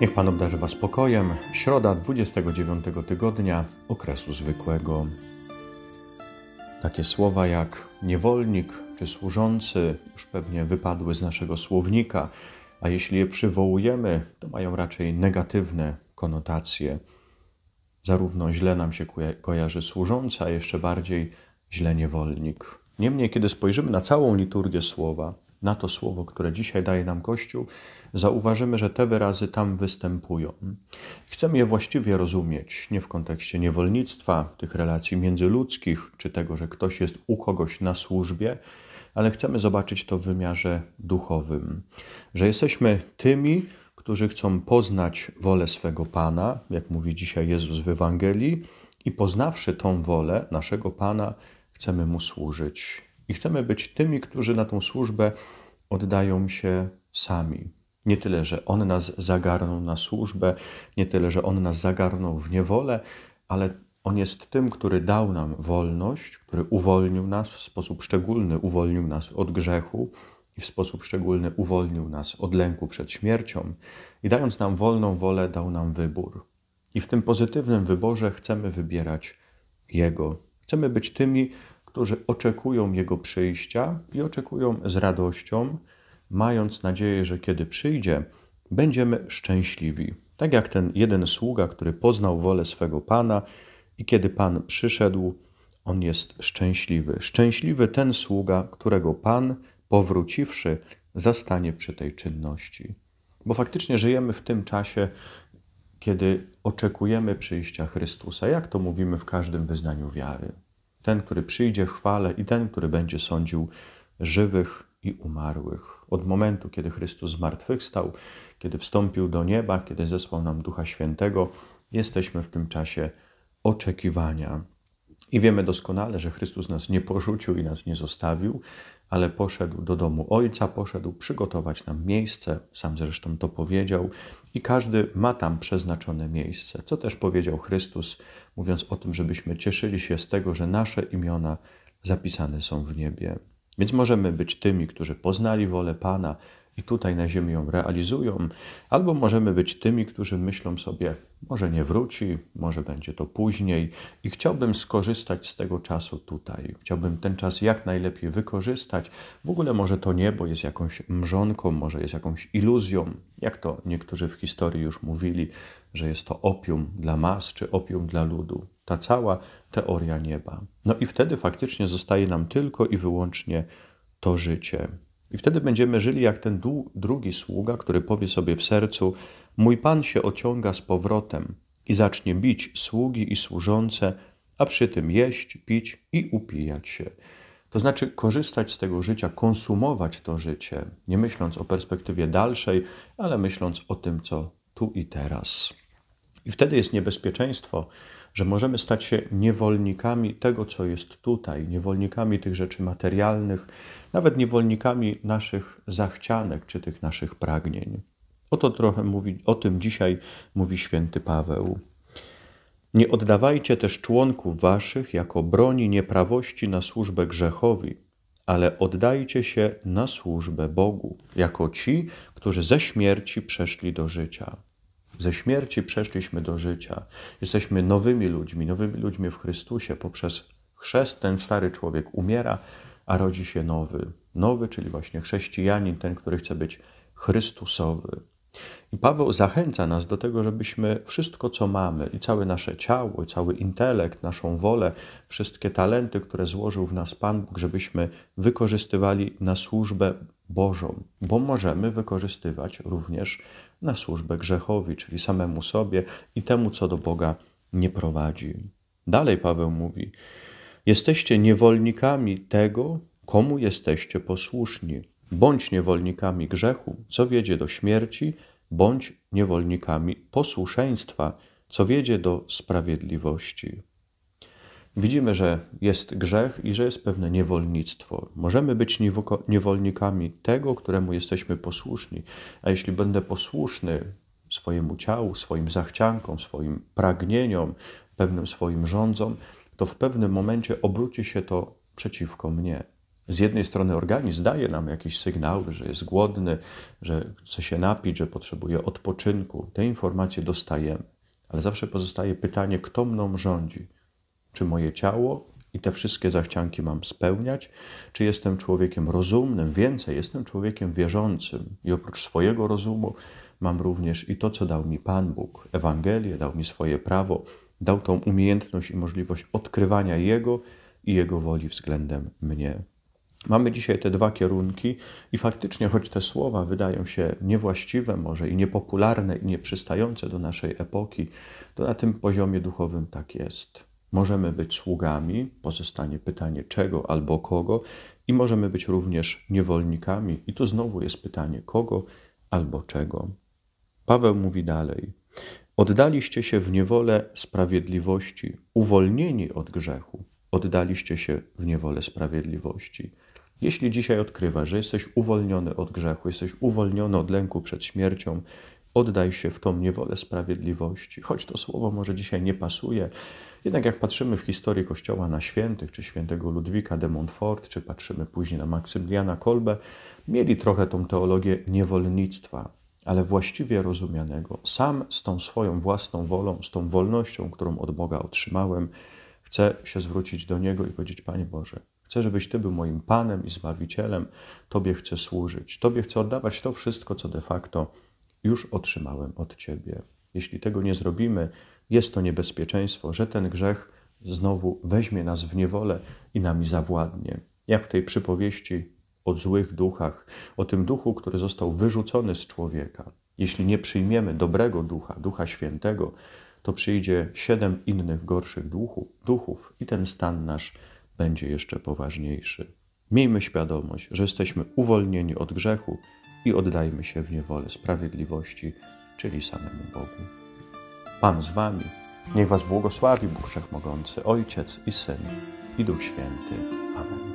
Niech Pan obdarzy Was spokojem. Środa 29 tygodnia okresu zwykłego. Takie słowa jak niewolnik czy służący już pewnie wypadły z naszego słownika, a jeśli je przywołujemy, to mają raczej negatywne konotacje. Zarówno źle nam się kojarzy służąca, a jeszcze bardziej źle niewolnik. Niemniej, kiedy spojrzymy na całą liturgię słowa, na to słowo, które dzisiaj daje nam Kościół, zauważymy, że te wyrazy tam występują. Chcemy je właściwie rozumieć, nie w kontekście niewolnictwa, tych relacji międzyludzkich, czy tego, że ktoś jest u kogoś na służbie, ale chcemy zobaczyć to w wymiarze duchowym, że jesteśmy tymi, którzy chcą poznać wolę swego Pana, jak mówi dzisiaj Jezus w Ewangelii, i poznawszy tą wolę naszego Pana, chcemy mu służyć i chcemy być tymi, którzy na tą służbę oddają się sami. Nie tyle, że On nas zagarnął na służbę, nie tyle, że On nas zagarnął w niewolę, ale On jest tym, który dał nam wolność, który uwolnił nas w sposób szczególny, uwolnił nas od grzechu i w sposób szczególny uwolnił nas od lęku przed śmiercią. I dając nam wolną wolę, dał nam wybór. I w tym pozytywnym wyborze chcemy wybierać Jego. Chcemy być tymi, którzy oczekują Jego przyjścia i oczekują z radością, mając nadzieję, że kiedy przyjdzie, będziemy szczęśliwi. Tak jak ten jeden sługa, który poznał wolę swego Pana i kiedy Pan przyszedł, on jest szczęśliwy. Szczęśliwy ten sługa, którego Pan, powróciwszy, zastanie przy tej czynności. Bo faktycznie żyjemy w tym czasie, kiedy oczekujemy przyjścia Chrystusa, jak to mówimy w każdym wyznaniu wiary ten, który przyjdzie w chwale i ten, który będzie sądził żywych i umarłych. Od momentu, kiedy Chrystus zmartwychwstał, kiedy wstąpił do nieba, kiedy zesłał nam Ducha Świętego, jesteśmy w tym czasie oczekiwania. I wiemy doskonale, że Chrystus nas nie porzucił i nas nie zostawił, ale poszedł do domu Ojca, poszedł przygotować nam miejsce, sam zresztą to powiedział, i każdy ma tam przeznaczone miejsce, co też powiedział Chrystus, mówiąc o tym, żebyśmy cieszyli się z tego, że nasze imiona zapisane są w niebie. Więc możemy być tymi, którzy poznali wolę Pana, i tutaj na ziemi ją realizują, albo możemy być tymi, którzy myślą sobie, może nie wróci, może będzie to później i chciałbym skorzystać z tego czasu tutaj. Chciałbym ten czas jak najlepiej wykorzystać. W ogóle może to niebo jest jakąś mrzonką, może jest jakąś iluzją, jak to niektórzy w historii już mówili, że jest to opium dla mas czy opium dla ludu. Ta cała teoria nieba. No i wtedy faktycznie zostaje nam tylko i wyłącznie to życie, i wtedy będziemy żyli jak ten drugi sługa, który powie sobie w sercu: Mój pan się ociąga z powrotem i zacznie bić sługi i służące, a przy tym jeść, pić i upijać się. To znaczy korzystać z tego życia, konsumować to życie, nie myśląc o perspektywie dalszej, ale myśląc o tym, co tu i teraz. I wtedy jest niebezpieczeństwo, że możemy stać się niewolnikami tego, co jest tutaj, niewolnikami tych rzeczy materialnych, nawet niewolnikami naszych zachcianek czy tych naszych pragnień. Oto trochę mówi, o tym dzisiaj mówi święty Paweł. Nie oddawajcie też członków waszych jako broni nieprawości na służbę grzechowi, ale oddajcie się na służbę Bogu, jako ci, którzy ze śmierci przeszli do życia. Ze śmierci przeszliśmy do życia. Jesteśmy nowymi ludźmi, nowymi ludźmi w Chrystusie. Poprzez chrzest ten stary człowiek umiera, a rodzi się nowy. Nowy, czyli właśnie chrześcijanin, ten, który chce być Chrystusowy. I Paweł zachęca nas do tego, żebyśmy wszystko, co mamy, i całe nasze ciało, i cały intelekt, naszą wolę, wszystkie talenty, które złożył w nas Pan Bóg, żebyśmy wykorzystywali na służbę Bożą, bo możemy wykorzystywać również na służbę grzechowi, czyli samemu sobie i temu, co do Boga nie prowadzi. Dalej Paweł mówi: Jesteście niewolnikami tego, komu jesteście posłuszni. Bądź niewolnikami grzechu, co wiedzie do śmierci, bądź niewolnikami posłuszeństwa, co wiedzie do sprawiedliwości. Widzimy, że jest grzech i że jest pewne niewolnictwo. Możemy być niewolnikami tego, któremu jesteśmy posłuszni. A jeśli będę posłuszny swojemu ciału, swoim zachciankom, swoim pragnieniom, pewnym swoim rządzom, to w pewnym momencie obróci się to przeciwko mnie. Z jednej strony organizm daje nam jakieś sygnały, że jest głodny, że chce się napić, że potrzebuje odpoczynku. Te informacje dostajemy. Ale zawsze pozostaje pytanie, kto mną rządzi? Czy moje ciało i te wszystkie zachcianki mam spełniać? Czy jestem człowiekiem rozumnym? Więcej, jestem człowiekiem wierzącym i oprócz swojego rozumu mam również i to, co dał mi Pan Bóg, Ewangelię, dał mi swoje prawo, dał tą umiejętność i możliwość odkrywania Jego i Jego woli względem mnie. Mamy dzisiaj te dwa kierunki i faktycznie, choć te słowa wydają się niewłaściwe, może i niepopularne, i nieprzystające do naszej epoki, to na tym poziomie duchowym tak jest. Możemy być sługami, pozostanie pytanie czego albo kogo, i możemy być również niewolnikami, i tu znowu jest pytanie kogo albo czego. Paweł mówi dalej: Oddaliście się w niewolę sprawiedliwości, uwolnieni od grzechu, oddaliście się w niewolę sprawiedliwości. Jeśli dzisiaj odkrywasz, że jesteś uwolniony od grzechu, jesteś uwolniony od lęku przed śmiercią, Oddaj się w tą niewolę sprawiedliwości. Choć to słowo może dzisiaj nie pasuje, jednak jak patrzymy w historię Kościoła na świętych, czy świętego Ludwika de Montfort, czy patrzymy później na Maksymiliana Kolbe, mieli trochę tą teologię niewolnictwa, ale właściwie rozumianego. Sam z tą swoją własną wolą, z tą wolnością, którą od Boga otrzymałem, chcę się zwrócić do Niego i powiedzieć: Panie Boże, chcę, żebyś Ty był moim Panem i Zbawicielem, Tobie chcę służyć, Tobie chcę oddawać to wszystko, co de facto już otrzymałem od Ciebie. Jeśli tego nie zrobimy, jest to niebezpieczeństwo, że ten grzech znowu weźmie nas w niewolę i nami zawładnie. Jak w tej przypowieści o złych duchach, o tym duchu, który został wyrzucony z człowieka. Jeśli nie przyjmiemy dobrego ducha, ducha świętego, to przyjdzie siedem innych gorszych duchu, duchów i ten stan nasz będzie jeszcze poważniejszy. Miejmy świadomość, że jesteśmy uwolnieni od grzechu i oddajmy się w niewolę sprawiedliwości, czyli samemu Bogu. Pan z wami, niech was błogosławi Bóg Wszechmogący, Ojciec i Syn i Duch Święty. Amen.